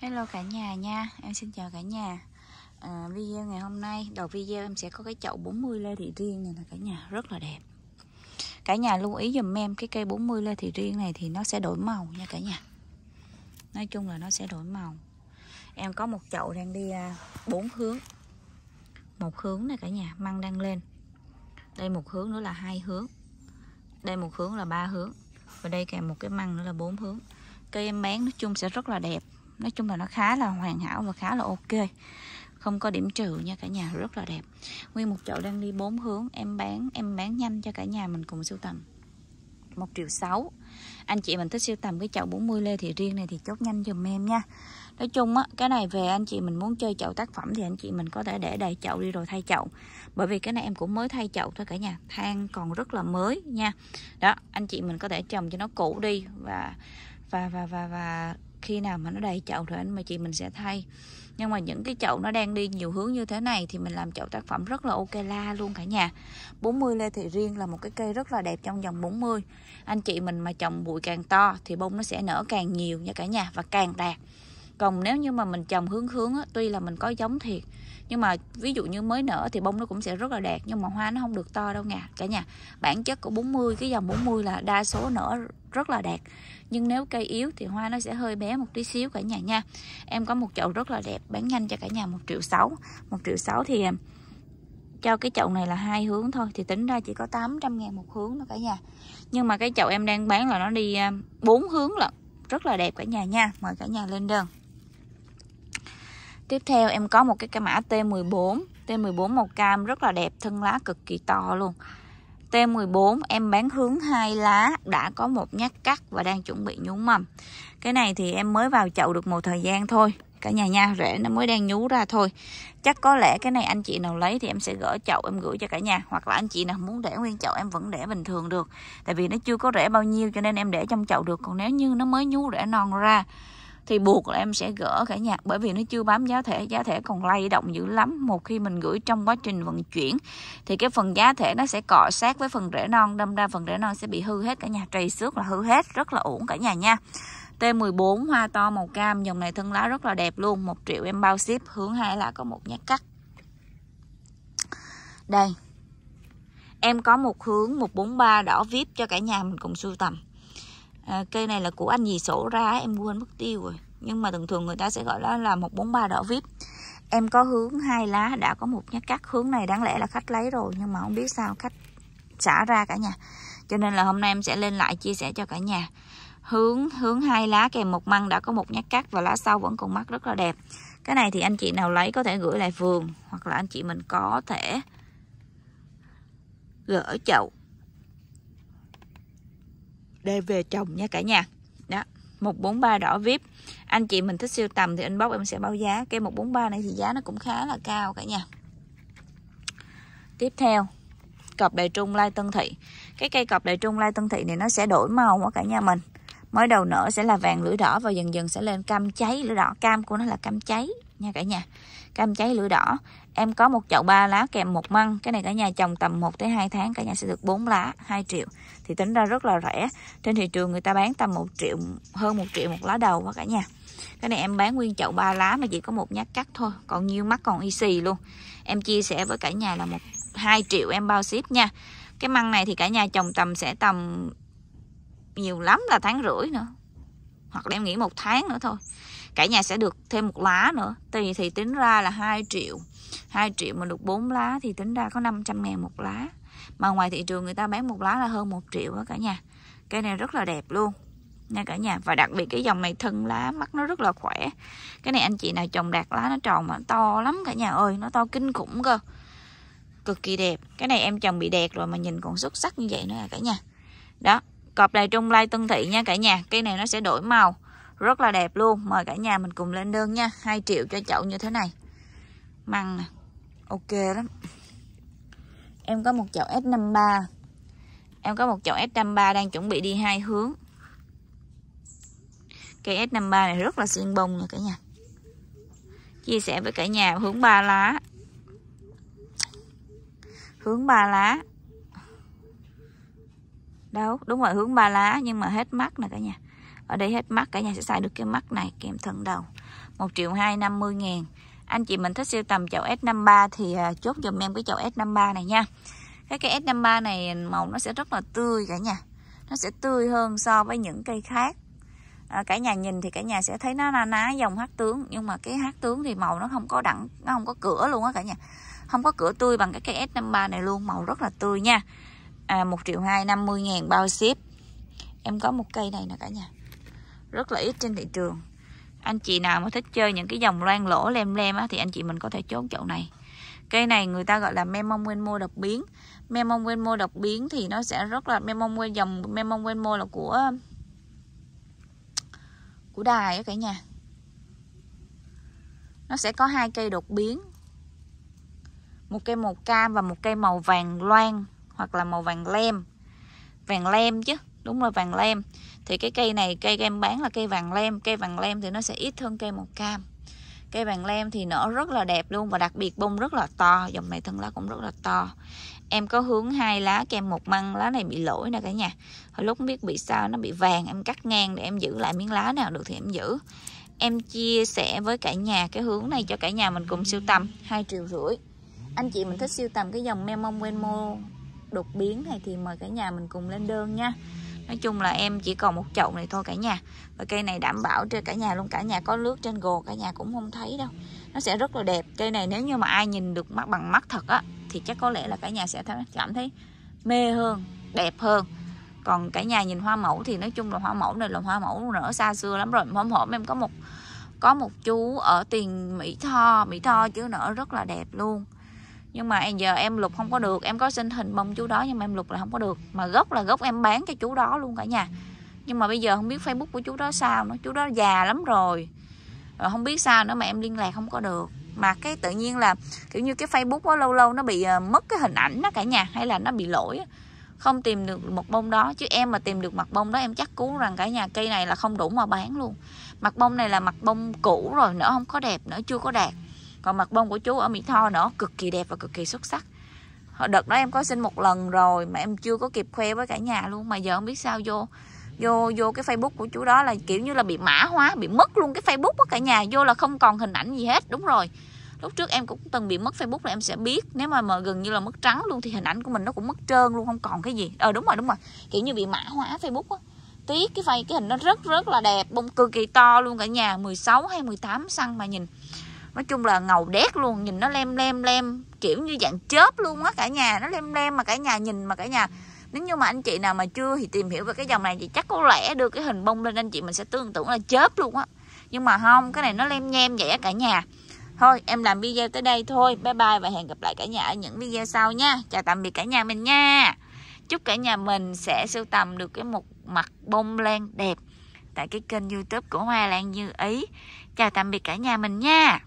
Hello cả nhà nha, em xin chào cả nhà à, Video ngày hôm nay, đầu video em sẽ có cái chậu 40 Lê Thị Riêng này là cả nhà rất là đẹp Cả nhà lưu ý dùm em cái cây 40 Lê Thị Riêng này thì nó sẽ đổi màu nha cả nhà Nói chung là nó sẽ đổi màu Em có một chậu đang đi à, bốn hướng một hướng này cả nhà, măng đang lên Đây một hướng nữa là hai hướng Đây một hướng là ba hướng Và đây kèm một cái măng nữa là bốn hướng Cây em bán nói chung sẽ rất là đẹp nói chung là nó khá là hoàn hảo và khá là ok không có điểm trừ nha cả nhà rất là đẹp nguyên một chậu đang đi bốn hướng em bán em bán nhanh cho cả nhà mình cùng sưu tầm một triệu sáu anh chị mình thích siêu tầm cái chậu 40 lê thì riêng này thì chốt nhanh dùm em nha nói chung á cái này về anh chị mình muốn chơi chậu tác phẩm thì anh chị mình có thể để đầy chậu đi rồi thay chậu bởi vì cái này em cũng mới thay chậu thôi cả nhà than còn rất là mới nha đó anh chị mình có thể trồng cho nó cũ đi và và và và và khi nào mà nó đầy chậu rồi anh mà chị mình sẽ thay nhưng mà những cái chậu nó đang đi nhiều hướng như thế này thì mình làm chậu tác phẩm rất là ok la luôn cả nhà 40 lê thị riêng là một cái cây rất là đẹp trong dòng 40 anh chị mình mà trồng bụi càng to thì bông nó sẽ nở càng nhiều nha cả nhà và càng đạt còn nếu như mà mình trồng hướng hướng á, tuy là mình có giống thiệt nhưng mà ví dụ như mới nở thì bông nó cũng sẽ rất là đẹp nhưng mà hoa nó không được to đâu nha cả nhà bản chất của 40 cái dòng 40 là đa số nở rất là đẹp nhưng nếu cây yếu thì hoa nó sẽ hơi bé một tí xíu cả nhà nha em có một chậu rất là đẹp bán nhanh cho cả nhà một triệu sáu một triệu sáu thì à, cho cái chậu này là hai hướng thôi thì tính ra chỉ có 800 ngàn một hướng thôi cả nhà nhưng mà cái chậu em đang bán là nó đi à, bốn hướng lận rất là đẹp cả nhà nha mời cả nhà lên đơn Tiếp theo em có một cái, cái mã T14 T14 màu cam rất là đẹp Thân lá cực kỳ to luôn T14 em bán hướng hai lá đã có một nhát cắt và đang chuẩn bị nhú mầm. Cái này thì em mới vào chậu được một thời gian thôi. Cả nhà nha, rễ nó mới đang nhú ra thôi. Chắc có lẽ cái này anh chị nào lấy thì em sẽ gỡ chậu em gửi cho cả nhà. Hoặc là anh chị nào muốn để nguyên chậu em vẫn để bình thường được. Tại vì nó chưa có rễ bao nhiêu cho nên em để trong chậu được. Còn nếu như nó mới nhú rễ non ra thì buộc là em sẽ gỡ cả nhà bởi vì nó chưa bám giá thể giá thể còn lay động dữ lắm một khi mình gửi trong quá trình vận chuyển thì cái phần giá thể nó sẽ cọ sát với phần rễ non đâm ra phần rễ non sẽ bị hư hết cả nhà trầy xước là hư hết rất là ổn cả nhà nha T14 hoa to màu cam dòng này thân lá rất là đẹp luôn 1 triệu em bao ship hướng hai là có một nhát cắt đây em có một hướng 143 đỏ vip cho cả nhà mình cùng sưu tầm à, cây này là của anh gì sổ ra em quên mất tiêu rồi nhưng mà thường thường người ta sẽ gọi đó là một bốn ba đỏ vip em có hướng hai lá đã có một nhát cắt hướng này đáng lẽ là khách lấy rồi nhưng mà không biết sao khách xả ra cả nhà cho nên là hôm nay em sẽ lên lại chia sẻ cho cả nhà hướng hướng hai lá kèm một măng đã có một nhát cắt và lá sau vẫn còn mắt rất là đẹp cái này thì anh chị nào lấy có thể gửi lại vườn hoặc là anh chị mình có thể gỡ chậu để về trồng nha cả nhà đó 143 đỏ vip anh chị mình thích siêu tầm thì inbox em sẽ báo giá cây 143 này thì giá nó cũng khá là cao cả nhà tiếp theo cọp đại trung lai tân thị cái cây cọp đại trung lai tân thị này nó sẽ đổi màu quá cả nhà mình mới đầu nở sẽ là vàng lưỡi đỏ và dần dần sẽ lên cam cháy lưỡi đỏ cam của nó là cam cháy nha cả nhà cam cháy lửa đỏ em có một chậu ba lá kèm một măng cái này cả nhà trồng tầm 1 tới 2 tháng cả nhà sẽ được 4 lá 2 triệu thì tính ra rất là rẻ trên thị trường người ta bán tầm 1 triệu hơn 1 triệu một lá đầu quá cả nhà cái này em bán nguyên chậu ba lá mà chỉ có một nhát cắt thôi còn nhiêu mắt còn y xì luôn em chia sẻ với cả nhà là một 2 triệu em bao ship nha cái măng này thì cả nhà trồng tầm sẽ tầm nhiều lắm là tháng rưỡi nữa hoặc là em nghĩ một tháng nữa thôi cả nhà sẽ được thêm một lá nữa thì thì tính ra là 2 triệu 2 triệu mà được 4 lá thì tính ra có 500 ngàn một lá mà ngoài thị trường người ta bán một lá là hơn 1 triệu đó cả nhà cây này rất là đẹp luôn nha cả nhà và đặc biệt cái dòng này thân lá mắt nó rất là khỏe cái này anh chị nào trồng đạt lá nó tròn mà to lắm cả nhà ơi nó to kinh khủng cơ cực kỳ đẹp cái này em chồng bị đẹp rồi mà nhìn còn xuất sắc như vậy nữa à cả nhà đó cọp đài trung lai tân thị nha cả nhà cây này nó sẽ đổi màu rất là đẹp luôn mời cả nhà mình cùng lên đơn nha 2 triệu cho chậu như thế này măng nè ok lắm em có một chậu S53 em có một chậu S53 đang chuẩn bị đi hai hướng cây S53 này rất là xuyên bông nha cả nhà chia sẻ với cả nhà hướng ba lá hướng ba lá đâu đúng rồi hướng ba lá nhưng mà hết mắt nè cả nhà ở đây hết mắt cả nhà sẽ xài được cái mắt này kèm thân đầu 1 triệu 250 ngàn anh chị mình thích siêu tầm chậu S53 thì à, chốt dùm em cái chậu S53 này nha cái cây S53 này màu nó sẽ rất là tươi cả nhà nó sẽ tươi hơn so với những cây khác à, cả nhà nhìn thì cả nhà sẽ thấy nó na ná dòng hát tướng nhưng mà cái hát tướng thì màu nó không có đẳng nó không có cửa luôn á cả nhà không có cửa tươi bằng cái cây S53 này luôn màu rất là tươi nha à, 1 triệu 250 ngàn bao ship em có một cây này nè cả nhà rất là ít trên thị trường anh chị nào mà thích chơi những cái dòng loan lỗ lem lem á, thì anh chị mình có thể chốt chậu này cây này người ta gọi là memonguenmo độc biến memonguenmo độc biến thì nó sẽ rất là memonguenmo dòng memonguenmo là của của đài á cả nhà nó sẽ có hai cây đột biến một cây màu cam và một cây màu vàng loan hoặc là màu vàng lem vàng lem chứ đúng là vàng lem thì cái cây này cây em bán là cây vàng lem cây vàng lem thì nó sẽ ít hơn cây màu cam cây vàng lem thì nở rất là đẹp luôn và đặc biệt bông rất là to dòng này thân lá cũng rất là to em có hướng hai lá kem một măng lá này bị lỗi nè cả nhà hồi lúc biết bị sao nó bị vàng em cắt ngang để em giữ lại miếng lá nào được thì em giữ em chia sẻ với cả nhà cái hướng này cho cả nhà mình cùng siêu tầm hai triệu rưỡi anh chị mình thích siêu tầm cái dòng memo Venmo đột biến này thì mời cả nhà mình cùng lên đơn nha nói chung là em chỉ còn một chậu này thôi cả nhà và cây này đảm bảo trên cả nhà luôn cả nhà có nước trên gồ cả nhà cũng không thấy đâu nó sẽ rất là đẹp cây này nếu như mà ai nhìn được mắt bằng mắt thật á thì chắc có lẽ là cả nhà sẽ cảm thấy mê hơn đẹp hơn còn cả nhà nhìn hoa mẫu thì nói chung là hoa mẫu này là hoa mẫu nở xa xưa lắm rồi hôm hổm em có một có một chú ở tiền mỹ tho mỹ tho chứ nở rất là đẹp luôn nhưng mà giờ em lục không có được em có xin hình bông chú đó nhưng mà em lục là không có được mà gốc là gốc em bán cho chú đó luôn cả nhà nhưng mà bây giờ không biết facebook của chú đó sao nó chú đó già lắm rồi rồi không biết sao nữa mà em liên lạc không có được mà cái tự nhiên là kiểu như cái facebook nó lâu lâu nó bị ờ, mất cái hình ảnh đó cả nhà hay là nó bị lỗi không tìm được một bông đó chứ em mà tìm được mặt bông đó em chắc cú rằng cả nhà cây này là không đủ mà bán luôn mặt bông này là mặt bông cũ rồi nữa không có đẹp nữa chưa có đạt còn mặt bông của chú ở Mỹ Tho nữa cực kỳ đẹp và cực kỳ xuất sắc đợt đó em có xin một lần rồi mà em chưa có kịp khoe với cả nhà luôn mà giờ không biết sao vô vô vô cái facebook của chú đó là kiểu như là bị mã hóa bị mất luôn cái facebook của cả nhà vô là không còn hình ảnh gì hết đúng rồi lúc trước em cũng từng bị mất facebook là em sẽ biết nếu mà, mà gần như là mất trắng luôn thì hình ảnh của mình nó cũng mất trơn luôn không còn cái gì ờ đúng rồi đúng rồi kiểu như bị mã hóa facebook á tiếc cái vay cái hình nó rất rất là đẹp bông cực kỳ to luôn cả nhà 16 hay 18 xăng mà nhìn nói chung là ngầu đét luôn nhìn nó lem lem lem kiểu như dạng chớp luôn á cả nhà nó lem lem mà cả nhà nhìn mà cả nhà nếu như mà anh chị nào mà chưa thì tìm hiểu về cái dòng này thì chắc có lẽ đưa cái hình bông lên anh chị mình sẽ tưởng tượng là chớp luôn á nhưng mà không cái này nó lem nhem vậy á cả nhà thôi em làm video tới đây thôi bye bye và hẹn gặp lại cả nhà ở những video sau nha chào tạm biệt cả nhà mình nha chúc cả nhà mình sẽ sưu tầm được cái một mặt bông lan đẹp tại cái kênh youtube của hoa lan như ý chào tạm biệt cả nhà mình nha